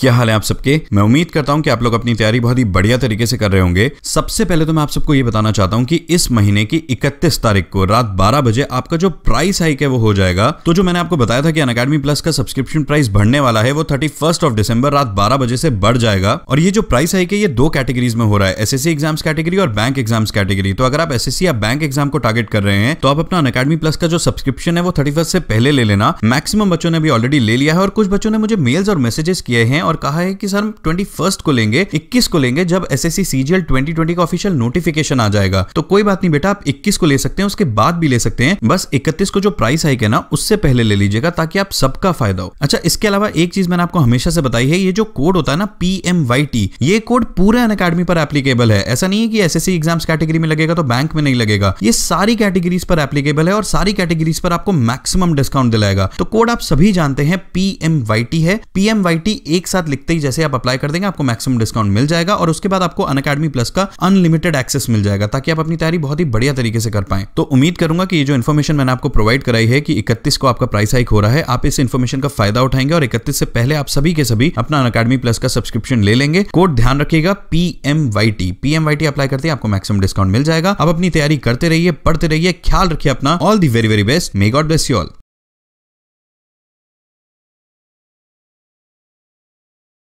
क्या हाल है आप सबके मैं उम्मीद करता हूं कि आप लोग अपनी तैयारी बहुत ही बढ़िया तरीके से कर रहे होंगे सबसे पहले तो मैं आप सबको ये बताना चाहता हूं कि इस महीने की 31 तारीख को रात 12 बजे आपका जो प्राइस हाइक है वो हो जाएगा तो जो मैंने आपको बताया था कि अनकेडमी प्लस का सब्सक्रिप्शन प्राइस बढ़ने वाला है वो थर्टी ऑफ डिसंबर रात बारह बजे से बढ़ जाएगा और ये जो प्राइस हाइक है ये दो कैटेगरीज में हो रहा है एसएससी एग्जाम्स कैटेगरी और बैंक एग्जाम्स कैटेगरी तो अगर आप एसएससी या बैंक एग्जाम को टारगेट कर रहे हैं तो आप अपना अनकेडमी प्लस का जो सब्सक्रिप्शन है वो थर्टी से पहले ले लेना मैक्सिमम बच्चों ने भी ऑलरेडी ले लिया है और कुछ बच्चों ने मुझे मेल्स और मैसेजेस किए हैं और कहा है कि सर हम ट्वेंटी फर्स्ट को लेंगे इक्कीस को लेंगे जब एस एस सी का ऑफिशियल नोटिफिकेशन आ जाएगा तो कोई बात नहीं बेटा आप इक्कीस को ले सकते हैं उसके बाद भी ले सकते हैं बस इकतीस को जो प्राइस हाइक है ना उससे पहले ले लीजिएगा ताकि आप सबका फायदा हो अच्छा इसके अलावा एक चीज मैंने आपको हमेशा से बताई है ये जो कोड होता है ना पी एम वाई टी ये कोड पूरे अन अकेडमी पर एप्लीकेबल है ऐसा नहीं है कि S S C exams category में लगेगा तो बैंक में नहीं लगेगा ये सारी कैटेगरीज पर एप्लीकेबल है और सारी कैटेगरीज पर आपको मैक्सिमम डिस्काउंट दिलाएगा तो कोड आप सभी जानते हैं पी एम वाई टी है पी एम वाई टी एक साथ साथ लिखते ही जैसे आप अप्लाई कर देंगे आपको मैक्सिमम डिस्काउंट मिल जाएगा और उसके बाद आपको अन अकेडमी प्लस का अनलिमिटेड एक्सेस मिल जाएगा ताकि आप अपनी तैयारी बहुत ही बढ़िया तरीके से कर पाए तो उम्मीद करूंगा कि ये जो इन्फॉर्मेशन मैंने आपको प्रोवाइड कराई है कि इकतीस को आपका प्राइस हाइक हो रहा है आप इस इन्फॉर्मेशन का फायदा उठाएंगे और इकतीस से पहले आप सभी के सभी अपना अन अकेडमी प्लस का सब्सक्रिप्शन ले लेंगे कोड ध्यान रखिएगा पीएमवाईटी पीएमवाईटी अप्लाई करते ही आपको मैक्सिमम डिस्काउंट मिल जाएगा आप अपनी तैयारी करते रहिए पढ़ते रहिए ख्याल रखिए अपना all the very very best may God bless you all